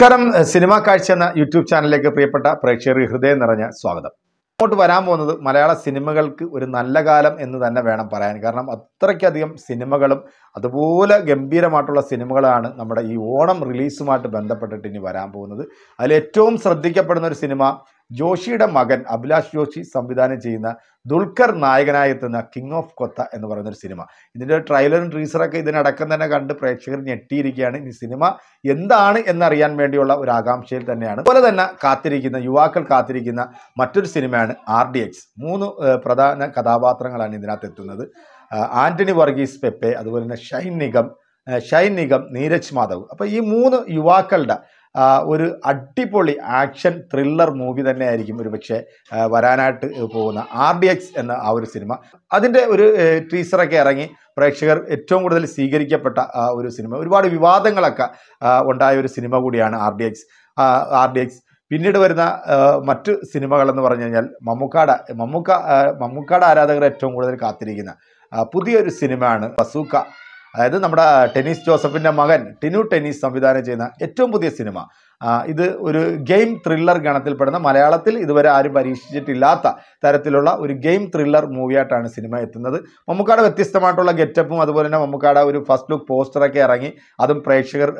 നമസ്കാരം സിനിമാ കാഴ്ച എന്ന യൂട്യൂബ് ചാനലിലേക്ക് പ്രിയപ്പെട്ട പ്രേക്ഷകർ ഹൃദയം നിറഞ്ഞ സ്വാഗതം അങ്ങോട്ട് വരാൻ പോകുന്നത് മലയാള സിനിമകൾക്ക് ഒരു നല്ല കാലം എന്ന് തന്നെ വേണം പറയാൻ കാരണം അത്രയ്ക്കധികം സിനിമകളും അതുപോലെ ഗംഭീരമായിട്ടുള്ള സിനിമകളാണ് നമ്മുടെ ഈ ഓണം റിലീസുമായിട്ട് ബന്ധപ്പെട്ടിട്ട് ഇനി വരാൻ പോകുന്നത് അതിൽ ഏറ്റവും ശ്രദ്ധിക്കപ്പെടുന്ന ഒരു സിനിമ ജോഷിയുടെ മകൻ അഭിലാഷ് ജോഷി സംവിധാനം ചെയ്യുന്ന ദുൽഖർ എത്തുന്ന കിങ് ഓഫ് കൊത്ത എന്ന് പറയുന്നൊരു സിനിമ ഇതിൻ്റെ ട്രെയിലറും ട്രീസറൊക്കെ ഇതിനടക്കം തന്നെ കണ്ട് പ്രേക്ഷകർ ഞെട്ടിയിരിക്കുകയാണ് ഈ സിനിമ എന്താണ് എന്നറിയാൻ വേണ്ടിയുള്ള ഒരു ആകാംക്ഷയിൽ തന്നെയാണ് അതുപോലെ തന്നെ കാത്തിരിക്കുന്ന യുവാക്കൾ കാത്തിരിക്കുന്ന മറ്റൊരു സിനിമയാണ് ആർ മൂന്ന് പ്രധാന കഥാപാത്രങ്ങളാണ് ഇതിനകത്ത് എത്തുന്നത് ആന്റണി വർഗീസ് പെപ്പെ അതുപോലെ തന്നെ ഷൈൻ നിഗം ഷൈൻ നിഗം നീരജ് മാധവ് അപ്പോൾ ഈ മൂന്ന് യുവാക്കളുടെ ഒരു അടിപൊളി ആക്ഷൻ ത്രില്ലർ മൂവി തന്നെയായിരിക്കും ഒരു പക്ഷേ വരാനായിട്ട് പോകുന്ന ആർ ഡി എക്സ് എന്ന ആ ഒരു സിനിമ അതിൻ്റെ ഒരു ടീസറൊക്കെ ഇറങ്ങി പ്രേക്ഷകർ ഏറ്റവും കൂടുതൽ സ്വീകരിക്കപ്പെട്ട ഒരു സിനിമ ഒരുപാട് വിവാദങ്ങളൊക്കെ ഉണ്ടായ ഒരു സിനിമ കൂടിയാണ് ആർ ഡി എക്സ് ആർ ഡി എക്സ് പിന്നീട് വരുന്ന മറ്റു സിനിമകളെന്ന് പറഞ്ഞു കഴിഞ്ഞാൽ മമ്മൂക്കാട മമ്മൂക്ക മമ്മൂക്കാട ആരാധകർ ഏറ്റവും കൂടുതൽ കാത്തിരിക്കുന്ന പുതിയൊരു സിനിമയാണ് ബസൂക്ക അതായത് നമ്മുടെ ടെന്നീസ് ജോസഫിൻ്റെ മകൻ ടിനു ടെന്നീസ് സംവിധാനം ചെയ്യുന്ന ഏറ്റവും പുതിയ സിനിമ ഇത് ഒരു ഗെയിം ത്രില്ലർ ഗണത്തിൽപ്പെടുന്ന മലയാളത്തിൽ ഇതുവരെ ആരും പരീക്ഷിച്ചിട്ടില്ലാത്ത തരത്തിലുള്ള ഒരു ഗെയിം ത്രില്ലർ മൂവിയായിട്ടാണ് സിനിമ എത്തുന്നത് മമ്മൂക്കാട് വ്യത്യസ്തമായിട്ടുള്ള ഗെറ്റപ്പും അതുപോലെ തന്നെ മമ്മൂക്കാട് ഒരു ഫസ്റ്റ് ലുക്ക് പോസ്റ്ററൊക്കെ ഇറങ്ങി അതും പ്രേക്ഷകർ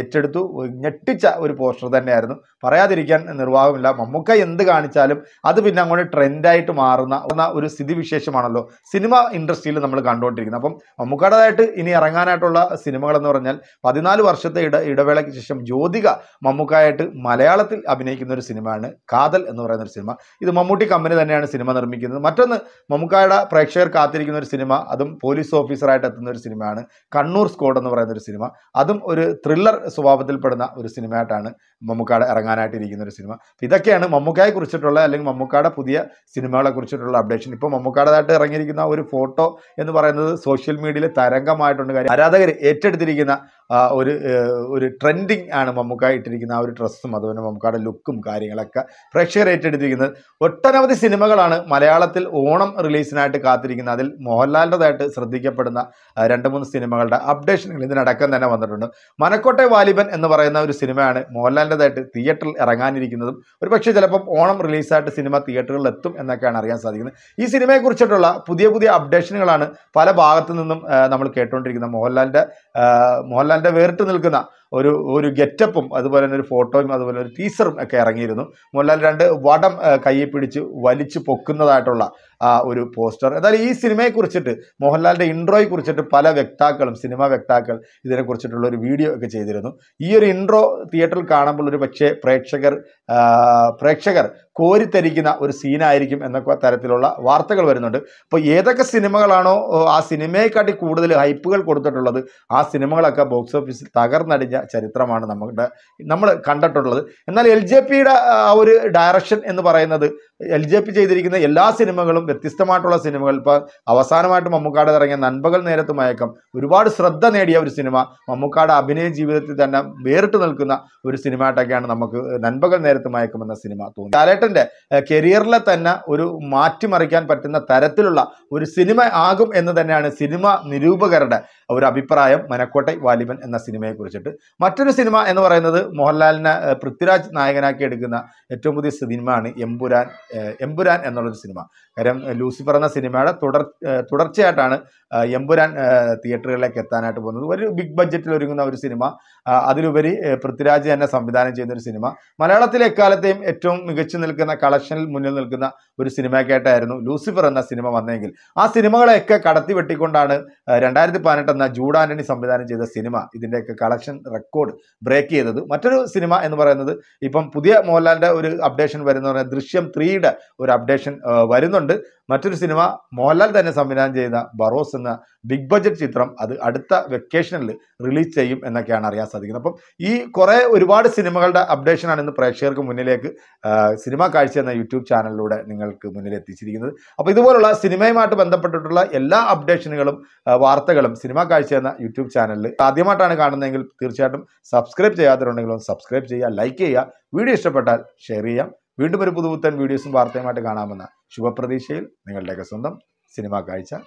ഏറ്റെടുത്തു ഞെട്ടിച്ച ഒരു പോസ്റ്റർ തന്നെയായിരുന്നു പറയാതിരിക്കാൻ നിർവാഹമില്ല മമ്മൂക്ക എന്ത് കാണിച്ചാലും അത് പിന്നെ അങ്ങോട്ട് ട്രെൻഡായിട്ട് മാറുന്ന ഒരു സ്ഥിതിവിശേഷമാണല്ലോ സിനിമ ഇൻഡസ്ട്രിയിൽ നമ്മൾ കണ്ടുകൊണ്ടിരിക്കുന്നത് അപ്പം മമ്മൂക്കാടതായിട്ട് ഇനി ഇറങ്ങാനായിട്ടുള്ള സിനിമകളെന്ന് പറഞ്ഞാൽ പതിനാല് വർഷത്തെ ഇട ഇടവേളയ്ക്ക് ശേഷം ജ്യോതിക മമ്മൂ നമുക്കായിട്ട് മലയാളത്തിൽ അഭിനയിക്കുന്ന ഒരു സിനിമയാണ് കാതൽ എന്ന് പറയുന്ന ഒരു സിനിമ ഇത് മമ്മൂട്ടി കമ്പനി തന്നെയാണ് സിനിമ നിർമ്മിക്കുന്നത് മറ്റൊന്ന് മമ്മൂക്കായുടെ പ്രേക്ഷകർ കാത്തിരിക്കുന്ന ഒരു സിനിമ അതും പോലീസ് ഓഫീസറായിട്ട് എത്തുന്ന ഒരു സിനിമയാണ് കണ്ണൂർ സ്കോഡ് എന്ന് പറയുന്ന ഒരു സിനിമ അതും ഒരു ത്രില്ലർ സ്വഭാവത്തിൽപ്പെടുന്ന ഒരു സിനിമയായിട്ടാണ് മമ്മൂക്കാട് ഇറങ്ങാനായിട്ടിരിക്കുന്ന ഒരു സിനിമ ഇതൊക്കെയാണ് മമ്മൂക്കായെ കുറിച്ചിട്ടുള്ള അല്ലെങ്കിൽ മമ്മൂക്കാടെ പുതിയ സിനിമകളെ കുറിച്ചിട്ടുള്ള അപ്ഡേഷൻ ഇപ്പോൾ മമ്മൂക്കാടേതായിട്ട് ഇറങ്ങിയിരിക്കുന്ന ഒരു ഫോട്ടോ എന്ന് പറയുന്നത് സോഷ്യൽ മീഡിയയിൽ തരംഗമായിട്ടുണ്ട് കാര്യം ആരാധകർ ഏറ്റെടുത്തിരിക്കുന്ന ഒരു ഒരു ട്രെൻഡിങ് ആണ് മമ്മൂക്ക ഇട്ടിരിക്കുന്ന ആ ഒരു ഡ്രസ്സും അതുപോലെ മമ്മൂക്കയുടെ ലുക്കും കാര്യങ്ങളൊക്കെ പ്രേക്ഷകർ ഏറ്റെടുത്തിരിക്കുന്നത് ഒട്ടനവധി സിനിമകളാണ് മലയാളത്തിൽ ഓണം റിലീസിനായിട്ട് കാത്തിരിക്കുന്നത് അതിൽ മോഹൻലാലിൻ്റെതായിട്ട് ശ്രദ്ധിക്കപ്പെടുന്ന രണ്ട് മൂന്ന് സിനിമകളുടെ അപ്ഡേഷനുകൾ ഇതിനടക്കം തന്നെ വന്നിട്ടുണ്ട് മനക്കോട്ടെ വാലിബൻ എന്ന് പറയുന്ന ഒരു സിനിമയാണ് മോഹൻലാലിൻ്റെതായിട്ട് തിയേറ്ററിൽ ഇറങ്ങാനിരിക്കുന്നതും ഒരുപക്ഷെ ചിലപ്പം ഓണം റിലീസായിട്ട് സിനിമ തിയേറ്ററുകളിൽ എത്തും എന്നൊക്കെയാണ് അറിയാൻ സാധിക്കുന്നത് ഈ സിനിമയെക്കുറിച്ചിട്ടുള്ള പുതിയ പുതിയ അപ്ഡേഷനുകളാണ് പല ഭാഗത്തു നിന്നും നമ്മൾ കേട്ടുകൊണ്ടിരിക്കുന്നത് മോഹൻലാലിൻ്റെ മോഹൻലാൽ തൻ്റെ വേറിട്ട് നിൽക്കുന്ന ഒരു ഒരു ഗെറ്റപ്പും അതുപോലെ തന്നെ ഒരു ഫോട്ടോയും അതുപോലെ ഒരു ടീസറും ഒക്കെ ഇറങ്ങിയിരുന്നു മോഹൻലാൽ രണ്ട് വടം കയ്യിൽ പിടിച്ച് വലിച്ചു പൊക്കുന്നതായിട്ടുള്ള ഒരു പോസ്റ്റർ എന്തായാലും ഈ കുറിച്ചിട്ട് മോഹൻലാലിന്റെ ഇൻട്രോയെ കുറിച്ചിട്ട് പല വ്യക്താക്കളും സിനിമാ വ്യക്താക്കൾ കുറിച്ചിട്ടുള്ള ഒരു വീഡിയോ ഒക്കെ ചെയ്തിരുന്നു ഈ ഒരു ഇൻട്രോ തിയേറ്ററിൽ കാണുമ്പോൾ ഒരു പക്ഷേ പ്രേക്ഷകർ പ്രേക്ഷകർ കോരിത്തരിക്കുന്ന ഒരു സീനായിരിക്കും എന്നൊക്കെ തരത്തിലുള്ള വാർത്തകൾ വരുന്നുണ്ട് അപ്പോൾ ഏതൊക്കെ സിനിമകളാണോ ആ സിനിമയെക്കാട്ടി കൂടുതൽ ഹൈപ്പുകൾ കൊടുത്തിട്ടുള്ളത് ആ സിനിമകളൊക്കെ ബോക്സ് ഓഫീസിൽ തകർന്നടിഞ്ഞ ചരിത്രമാണ് നമ്മുടെ നമ്മൾ കണ്ടിട്ടുള്ളത് എന്നാൽ എൽ ജെ പിയുടെ ആ ഒരു ഡയറക്ഷൻ എന്ന് പറയുന്നത് എൽ ജെ പി ചെയ്തിരിക്കുന്ന എല്ലാ സിനിമകളും വ്യത്യസ്തമായിട്ടുള്ള സിനിമകൾ ഇപ്പോൾ അവസാനമായിട്ട് മമ്മൂക്കാട് ഇറങ്ങിയ നൻപകൽ നേരത്ത് മയക്കം ഒരുപാട് ശ്രദ്ധ നേടിയ ഒരു സിനിമ മമ്മൂക്കാട് അഭിനയ ജീവിതത്തിൽ തന്നെ വേറിട്ട് നിൽക്കുന്ന ഒരു സിനിമയായിട്ടൊക്കെയാണ് നമുക്ക് നൻപകൽ നേരത്ത് മയക്കം എന്ന സിനിമ തോന്നി ലാലേട്ടൻ്റെ കരിയറിലെ തന്നെ ഒരു മാറ്റിമറിക്കാൻ പറ്റുന്ന തരത്തിലുള്ള ഒരു സിനിമ ആകും എന്ന് തന്നെയാണ് സിനിമ നിരൂപകരുടെ ഒരു അഭിപ്രായം മനക്കോട്ടൈ വാലിബൻ എന്ന സിനിമയെ കുറിച്ചിട്ട് മറ്റൊരു സിനിമ എന്ന് പറയുന്നത് മോഹൻലാലിനെ പൃഥ്വിരാജ് നായകനാക്കി എടുക്കുന്ന ഏറ്റവും പുതിയ സിനിമയാണ് എംപുരാൻ എമ്പുരാൻ എന്നുള്ളൊരു സിനിമ കാര്യം ലൂസിഫർ എന്ന സിനിമയുടെ തുടർ തുടർച്ചയായിട്ടാണ് എമ്പുരാൻ തിയേറ്ററുകളിലേക്ക് എത്താനായിട്ട് പോകുന്നത് ഒരു ബിഗ് ബഡ്ജറ്റിൽ ഒരുങ്ങുന്ന ഒരു സിനിമ അതിലുപരി പൃഥ്വിരാജ് തന്നെ സംവിധാനം ചെയ്യുന്ന ഒരു സിനിമ മലയാളത്തിലെ എക്കാലത്തെയും ഏറ്റവും മികച്ചു നിൽക്കുന്ന കളക്ഷനിൽ മുന്നിൽ നിൽക്കുന്ന ഒരു സിനിമയ്ക്കായിട്ടായിരുന്നു ലൂസിഫർ എന്ന സിനിമ വന്നെങ്കിൽ ആ സിനിമകളെയൊക്കെ കടത്തി വെട്ടിക്കൊണ്ടാണ് രണ്ടായിരത്തി പതിനെട്ട് എന്ന സംവിധാനം ചെയ്ത സിനിമ ഇതിൻ്റെയൊക്കെ കളക്ഷൻ റെക്കോർഡ് ബ്രേക്ക് ചെയ്തത് മറ്റൊരു സിനിമ എന്ന് പറയുന്നത് ഇപ്പം പുതിയ മോഹൻലാലിൻ്റെ ഒരു അപ്ഡേഷൻ വരുന്ന ദൃശ്യം ത്രീ പിന്നീട് ഒരു അപ്ഡേഷൻ വരുന്നുണ്ട് മറ്റൊരു സിനിമ മോഹൻലാൽ തന്നെ സംവിധാനം ചെയ്യുന്ന ബറോസ് എന്ന ബിഗ് ബഡ്ജറ്റ് ചിത്രം അത് അടുത്ത വെക്കേഷനിൽ റിലീസ് ചെയ്യും എന്നൊക്കെയാണ് അറിയാൻ സാധിക്കുന്നത് അപ്പം ഈ കുറേ ഒരുപാട് സിനിമകളുടെ അപ്ഡേഷനാണ് ഇന്ന് പ്രേക്ഷകർക്ക് മുന്നിലേക്ക് സിനിമാ കാഴ്ച എന്ന യൂട്യൂബ് ചാനലിലൂടെ നിങ്ങൾക്ക് മുന്നിൽ എത്തിച്ചിരിക്കുന്നത് അപ്പോൾ ഇതുപോലുള്ള സിനിമയുമായിട്ട് ബന്ധപ്പെട്ടിട്ടുള്ള എല്ലാ അപ്ഡേഷനുകളും വാർത്തകളും സിനിമാ കാഴ്ച എന്ന യൂട്യൂബ് ചാനലിൽ ആദ്യമായിട്ടാണ് കാണുന്നതെങ്കിൽ തീർച്ചയായിട്ടും സബ്സ്ക്രൈബ് ചെയ്യാത്തവരുണ്ടെങ്കിലും ഒന്ന് സബ്സ്ക്രൈബ് ചെയ്യുക ലൈക്ക് ചെയ്യുക വീഡിയോ ഇഷ്ടപ്പെട്ടാൽ ഷെയർ ചെയ്യാം വീണ്ടും ഒരു പുതുപുത്തൻ വീഡിയോസും വാർത്തയുമായിട്ട് കാണാമെന്ന ശുഭപ്രതീക്ഷയിൽ നിങ്ങളുടെയൊക്കെ സ്വന്തം സിനിമാ കാഴ്ച